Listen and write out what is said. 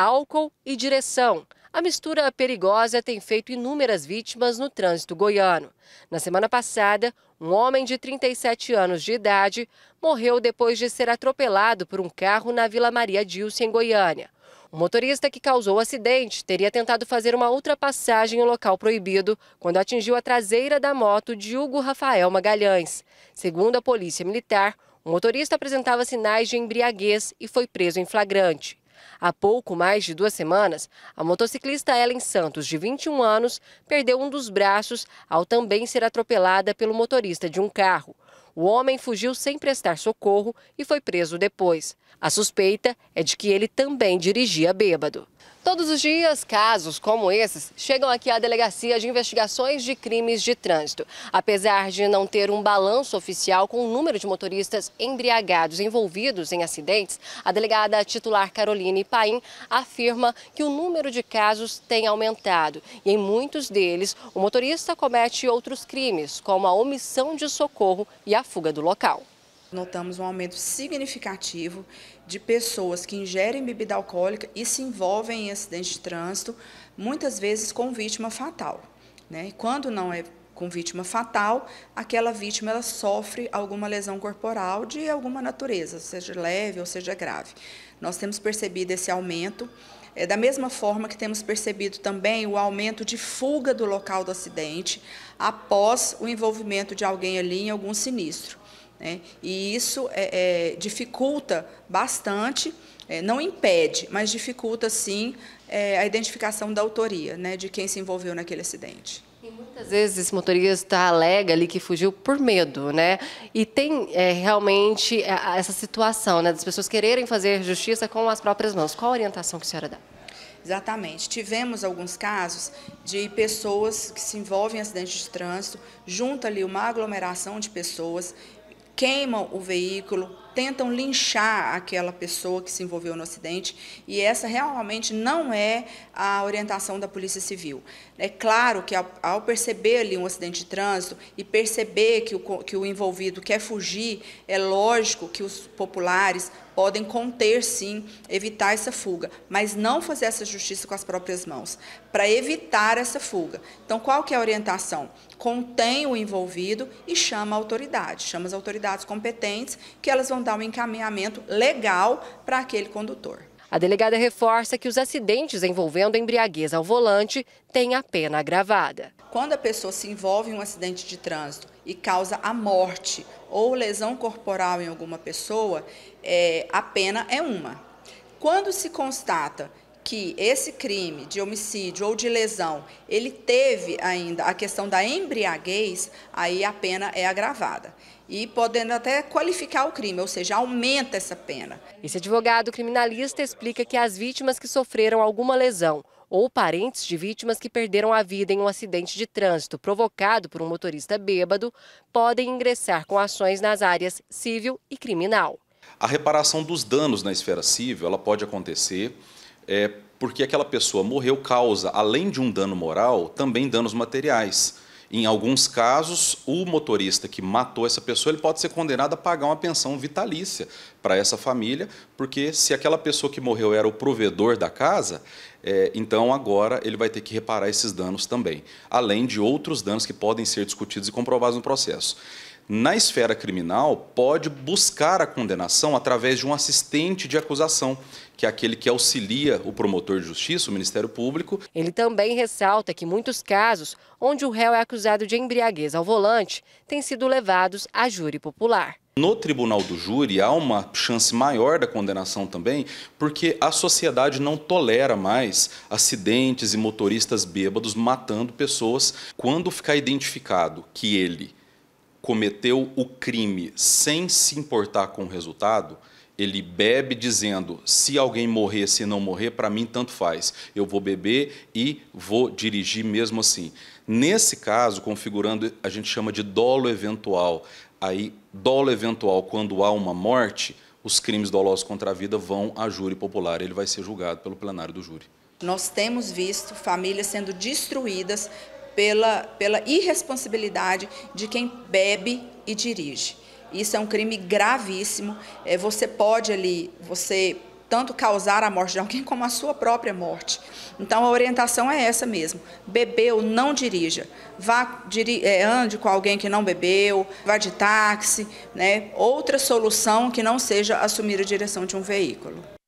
álcool e direção. A mistura perigosa tem feito inúmeras vítimas no trânsito goiano. Na semana passada, um homem de 37 anos de idade morreu depois de ser atropelado por um carro na Vila Maria Dilce, em Goiânia. O motorista que causou o acidente teria tentado fazer uma ultrapassagem em um local proibido quando atingiu a traseira da moto de Hugo Rafael Magalhães. Segundo a Polícia Militar, o motorista apresentava sinais de embriaguez e foi preso em flagrante. Há pouco mais de duas semanas, a motociclista Ellen Santos, de 21 anos, perdeu um dos braços ao também ser atropelada pelo motorista de um carro. O homem fugiu sem prestar socorro e foi preso depois. A suspeita é de que ele também dirigia bêbado. Todos os dias, casos como esses chegam aqui à Delegacia de Investigações de Crimes de Trânsito. Apesar de não ter um balanço oficial com o número de motoristas embriagados envolvidos em acidentes, a delegada titular Caroline Paim afirma que o número de casos tem aumentado. E em muitos deles, o motorista comete outros crimes, como a omissão de socorro e a fuga do local. Notamos um aumento significativo de pessoas que ingerem bebida alcoólica e se envolvem em acidentes de trânsito, muitas vezes com vítima fatal. Né? Quando não é com vítima fatal, aquela vítima ela sofre alguma lesão corporal de alguma natureza, seja leve ou seja grave. Nós temos percebido esse aumento. É, da mesma forma que temos percebido também o aumento de fuga do local do acidente após o envolvimento de alguém ali em algum sinistro. Né? E isso é, é, dificulta bastante, é, não impede, mas dificulta sim é, a identificação da autoria, né, de quem se envolveu naquele acidente. E muitas vezes esse motorista tá alega ali que fugiu por medo, né? E tem é, realmente é, essa situação, né, das pessoas quererem fazer justiça com as próprias mãos. Qual a orientação que a senhora dá? Exatamente. Tivemos alguns casos de pessoas que se envolvem em acidentes de trânsito, junta ali uma aglomeração de pessoas, queimam o veículo, tentam linchar aquela pessoa que se envolveu no acidente, e essa realmente não é a orientação da Polícia Civil. É claro que ao, ao perceber ali um acidente de trânsito e perceber que o, que o envolvido quer fugir, é lógico que os populares podem conter, sim, evitar essa fuga, mas não fazer essa justiça com as próprias mãos, para evitar essa fuga. Então, qual que é a orientação? Contém o envolvido e chama a autoridade, chama as autoridades competentes, que elas vão dar um encaminhamento legal para aquele condutor. A delegada reforça que os acidentes envolvendo embriaguez ao volante têm a pena agravada. Quando a pessoa se envolve em um acidente de trânsito e causa a morte ou lesão corporal em alguma pessoa, é, a pena é uma. Quando se constata que esse crime de homicídio ou de lesão, ele teve ainda a questão da embriaguez, aí a pena é agravada. E podendo até qualificar o crime, ou seja, aumenta essa pena. Esse advogado criminalista explica que as vítimas que sofreram alguma lesão ou parentes de vítimas que perderam a vida em um acidente de trânsito provocado por um motorista bêbado podem ingressar com ações nas áreas civil e criminal. A reparação dos danos na esfera civil ela pode acontecer é, porque aquela pessoa morreu causa, além de um dano moral, também danos materiais. Em alguns casos, o motorista que matou essa pessoa ele pode ser condenado a pagar uma pensão vitalícia para essa família, porque se aquela pessoa que morreu era o provedor da casa, é, então agora ele vai ter que reparar esses danos também, além de outros danos que podem ser discutidos e comprovados no processo na esfera criminal, pode buscar a condenação através de um assistente de acusação, que é aquele que auxilia o promotor de justiça, o Ministério Público. Ele também ressalta que muitos casos onde o réu é acusado de embriaguez ao volante têm sido levados a júri popular. No tribunal do júri há uma chance maior da condenação também, porque a sociedade não tolera mais acidentes e motoristas bêbados matando pessoas. Quando ficar identificado que ele cometeu o crime sem se importar com o resultado, ele bebe dizendo: se alguém morrer, se não morrer, para mim tanto faz. Eu vou beber e vou dirigir mesmo assim. Nesse caso, configurando, a gente chama de dolo eventual. Aí, dolo eventual, quando há uma morte, os crimes dolosos contra a vida vão a júri popular. Ele vai ser julgado pelo plenário do júri. Nós temos visto famílias sendo destruídas pela, pela irresponsabilidade de quem bebe e dirige. Isso é um crime gravíssimo. É, você pode ali, você tanto causar a morte de alguém como a sua própria morte. Então a orientação é essa mesmo: bebeu, não dirija. Vá diri é, ande com alguém que não bebeu, vá de táxi, né? Outra solução que não seja assumir a direção de um veículo.